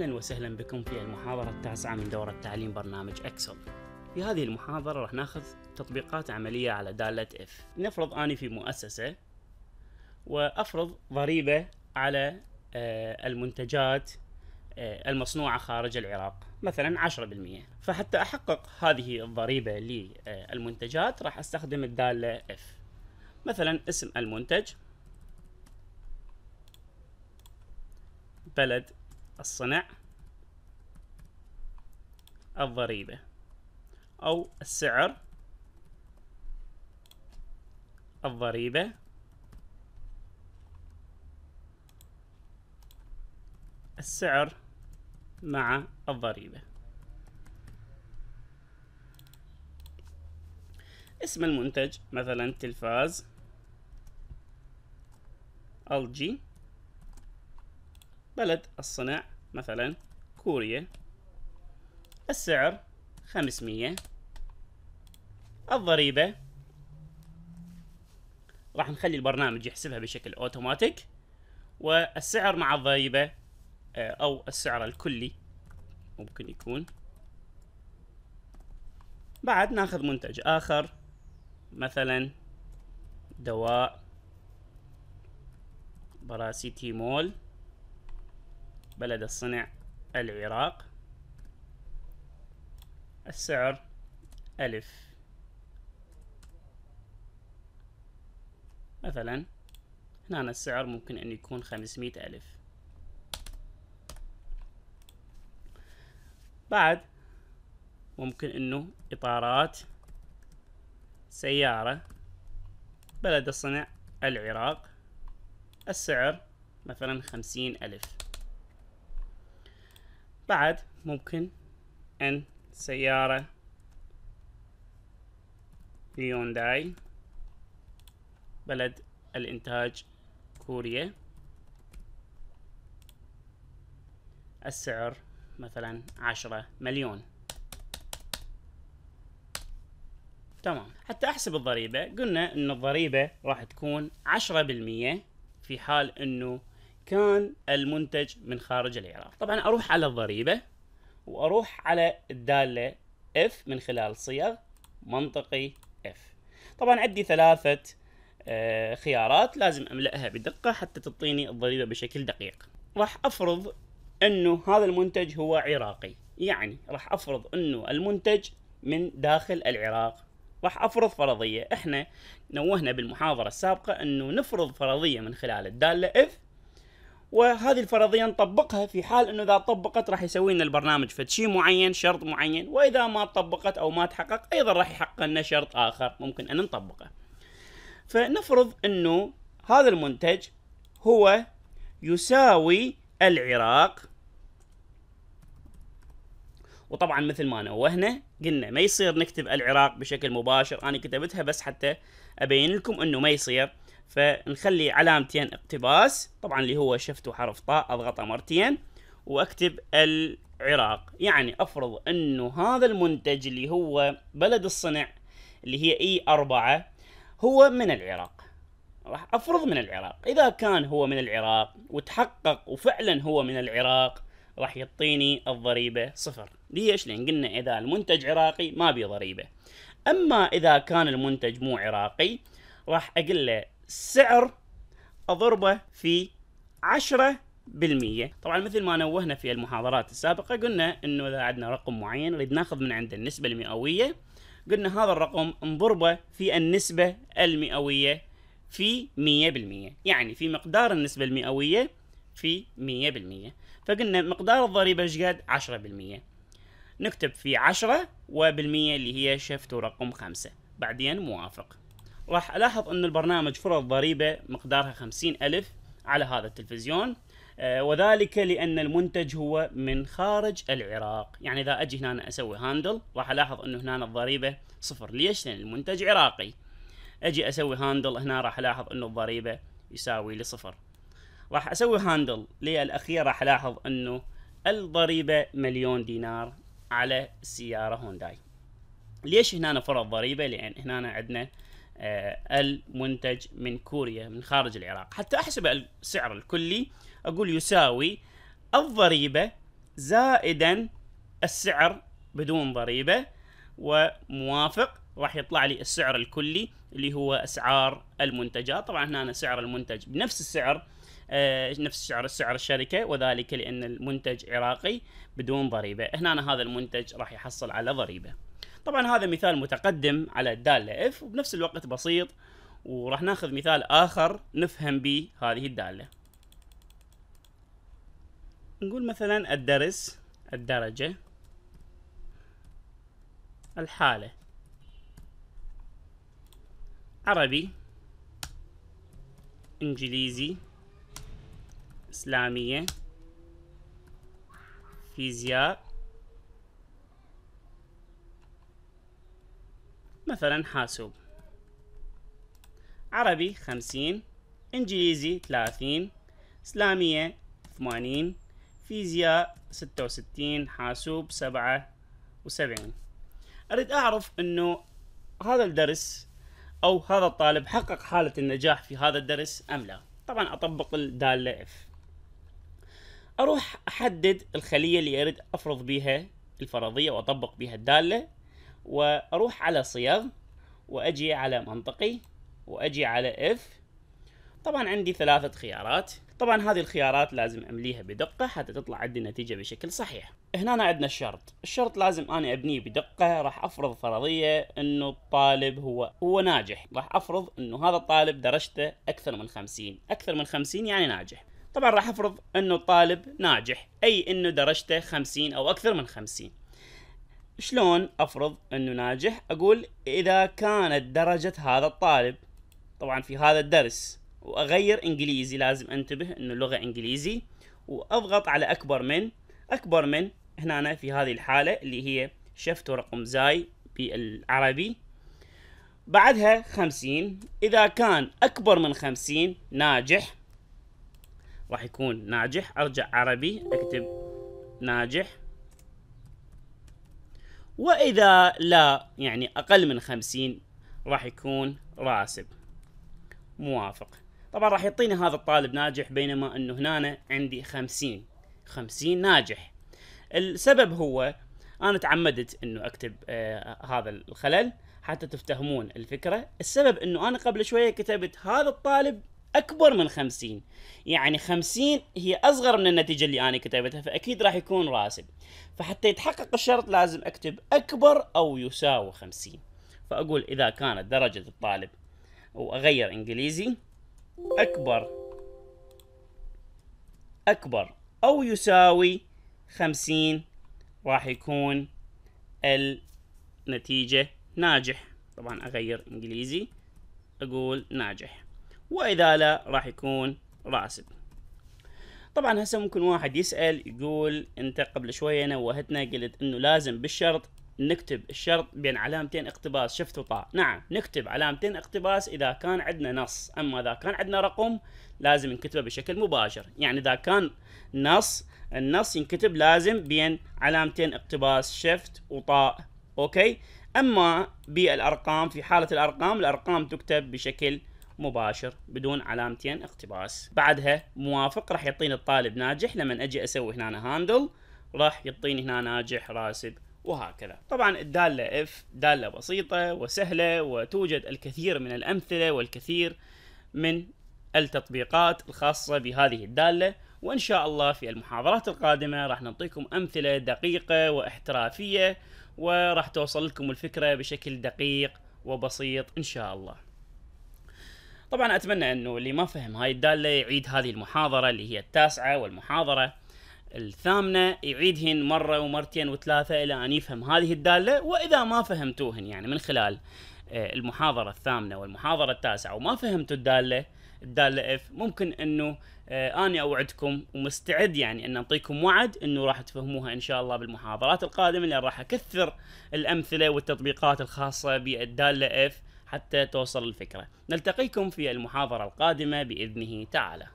أهلا وسهلا بكم في المحاضرة التاسعة من دورة تعليم برنامج أكسل في هذه المحاضرة راح ناخذ تطبيقات عملية على دالة إف نفرض أني في مؤسسة وأفرض ضريبة على آه، المنتجات آه، المصنوعة خارج العراق مثلا 10% فحتى أحقق هذه الضريبة للمنتجات آه، راح أستخدم الدالة إف مثلا اسم المنتج بلد الصنع الضريبة أو السعر الضريبة السعر مع الضريبة اسم المنتج مثلا تلفاز الجي بلد الصنع مثلا كوريا السعر خمسمية الضريبة راح نخلي البرنامج يحسبها بشكل اوتوماتيك والسعر مع الضريبة آه، او السعر الكلي ممكن يكون بعد ناخذ منتج اخر مثلا دواء مول بلد الصنع العراق السعر ألف مثلا هنا السعر ممكن أن يكون خمسمائة ألف بعد ممكن أنه إطارات سيارة بلد الصنع العراق السعر مثلا خمسين ألف بعد ممكن أن سيارة هيونداي بلد الإنتاج كوريا السعر مثلا عشرة مليون تمام حتى أحسب الضريبة قلنا أن الضريبة راح تكون عشرة بالمية في حال أنه كان المنتج من خارج العراق طبعا اروح على الضريبه واروح على الداله اف من خلال صيغ منطقي اف طبعا عندي ثلاثه آه، خيارات لازم املاها بدقه حتى تعطيني الضريبه بشكل دقيق راح افرض انه هذا المنتج هو عراقي يعني راح افرض انه المنتج من داخل العراق راح افرض فرضيه احنا نوهنا بالمحاضره السابقه انه نفرض فرضيه من خلال الداله اف وهذه الفرضيه نطبقها في حال انه اذا طبقت راح يسوي لنا البرنامج فشيء معين شرط معين واذا ما طبقت او ما تحقق ايضا راح يحقق لنا شرط اخر ممكن ان نطبقه فنفرض انه هذا المنتج هو يساوي العراق وطبعا مثل ما نوهنا قلنا ما يصير نكتب العراق بشكل مباشر انا كتبتها بس حتى ابين لكم انه ما يصير فنخلي علامتين اقتباس طبعا اللي هو شفت حرف طاء اضغطه مرتين واكتب العراق يعني افرض انه هذا المنتج اللي هو بلد الصنع اللي هي اي أربعة هو من العراق راح افرض من العراق اذا كان هو من العراق وتحقق وفعلا هو من العراق راح يعطيني الضريبة صفر ليش لان قلنا اذا المنتج عراقي ما بي ضريبة اما اذا كان المنتج مو عراقي راح اقول له سعر أضربه في عشرة بالمية طبعا مثل ما نوهنا في المحاضرات السابقة قلنا انه اذا عندنا رقم معين نريد ناخذ من عنده النسبة المئوية قلنا هذا الرقم نضربه في النسبة المئوية في مية بالمية يعني في مقدار النسبة المئوية في مية بالمية فقلنا مقدار الضريبة ايش قد عشرة بالمية نكتب في عشرة وبالمية اللي هي شفت رقم خمسة بعدين موافق راح الاحظ ان البرنامج فرض ضريبه مقدارها 50 الف على هذا التلفزيون آه، وذلك لان المنتج هو من خارج العراق يعني اذا اجي هنا اسوي هاندل راح الاحظ انه هنا الضريبه صفر ليش لان المنتج عراقي اجي اسوي هاندل هنا راح الاحظ انه الضريبه يساوي لي صفر راح اسوي هاندل للاخير راح الاحظ انه الضريبه مليون دينار على سياره هونداي ليش هنا فرض ضريبه لان هنا عندنا آه، المنتج من كوريا من خارج العراق حتى احسب السعر الكلي اقول يساوي الضريبه زائدا السعر بدون ضريبه وموافق راح يطلع لي السعر الكلي اللي هو اسعار المنتجات طبعا هنا أنا سعر المنتج بنفس السعر آه نفس سعر سعر الشركه وذلك لان المنتج عراقي بدون ضريبه هنا أنا هذا المنتج راح يحصل على ضريبه طبعا هذا مثال متقدم على الدالة اف وبنفس الوقت بسيط وراح ناخذ مثال آخر نفهم به هذه الدالة نقول مثلا الدرس الدرجة الحالة عربي إنجليزي إسلامية فيزياء مثلا حاسوب عربي خمسين إنجليزي ثلاثين إسلامية ثمانين فيزياء ستة وستين حاسوب سبعة وسبعين أريد أعرف أنه هذا الدرس أو هذا الطالب حقق حالة النجاح في هذا الدرس أم لا طبعا أطبق الدالة F أروح أحدد الخلية اللي أريد أفرض بيها الفرضية وأطبق بيها الدالة واروح على صيغ واجي على منطقي واجي على اف طبعا عندي ثلاثة خيارات طبعا هذه الخيارات لازم امليها بدقة حتى تطلع عندي النتيجة بشكل صحيح هنا عندنا الشرط الشرط لازم انا ابنيه بدقة راح افرض فرضية انه الطالب هو هو ناجح راح افرض انه هذا الطالب درجته اكثر من خمسين اكثر من خمسين يعني ناجح طبعا راح افرض انه الطالب ناجح اي انه درجته خمسين او اكثر من خمسين شلون افرض انه ناجح اقول اذا كانت درجة هذا الطالب طبعا في هذا الدرس واغير انجليزي لازم انتبه انه اللغة انجليزي واضغط على اكبر من اكبر من هنا أنا في هذه الحالة اللي هي شفت رقم زاي بالعربي بعدها خمسين إذا كان أكبر من خمسين ناجح راح يكون ناجح أرجع عربي أكتب ناجح واذا لا يعني اقل من خمسين راح يكون راسب موافق طبعا راح يعطيني هذا الطالب ناجح بينما انه هنا عندي خمسين خمسين ناجح السبب هو انا تعمدت انه اكتب آه هذا الخلل حتى تفتهمون الفكره السبب انه انا قبل شويه كتبت هذا الطالب اكبر من 50 يعني 50 هي اصغر من النتيجه اللي انا كتبتها فاكيد راح يكون راسب فحتى يتحقق الشرط لازم اكتب اكبر او يساوي 50 فاقول اذا كانت درجه الطالب واغير انجليزي اكبر اكبر او يساوي 50 راح يكون النتيجه ناجح طبعا اغير انجليزي اقول ناجح واذا لا راح يكون راسب طبعا هسه ممكن واحد يسأل يقول انت قبل شوية نوهتنا قلت انه لازم بالشرط نكتب الشرط بين علامتين اقتباس شفت وطاء نعم نكتب علامتين اقتباس اذا كان عندنا نص اما اذا كان عندنا رقم لازم نكتبه بشكل مباشر يعني اذا كان نص النص ينكتب لازم بين علامتين اقتباس شفت وطاء اوكي اما بالارقام في حالة الارقام الارقام تكتب بشكل مباشر بدون علامتين اقتباس بعدها موافق راح يعطيني الطالب ناجح لما اجي اسوي هنا هاندل راح يعطيني هنا ناجح راسب وهكذا طبعا الدالة اف دالة بسيطة وسهلة وتوجد الكثير من الأمثلة والكثير من التطبيقات الخاصة بهذه الدالة وإن شاء الله في المحاضرات القادمة راح نعطيكم أمثلة دقيقة واحترافية وراح توصل لكم الفكرة بشكل دقيق وبسيط إن شاء الله طبعا اتمنى انه اللي ما فهم هاي الداله يعيد هذه المحاضره اللي هي التاسعه والمحاضره الثامنه يعيدهن مره ومرتين وثلاثه الى ان يفهم هذه الداله واذا ما فهمتوهن يعني من خلال آه، المحاضره الثامنه والمحاضره التاسعه وما فهمتوا الداله الداله اف ممكن انه آه، اني اوعدكم ومستعد يعني ان اعطيكم وعد انه راح تفهموها ان شاء الله بالمحاضرات القادمه اللي راح اكثر الامثله والتطبيقات الخاصه بالداله اف حتى توصل الفكرة نلتقيكم في المحاضرة القادمة بإذنه تعالى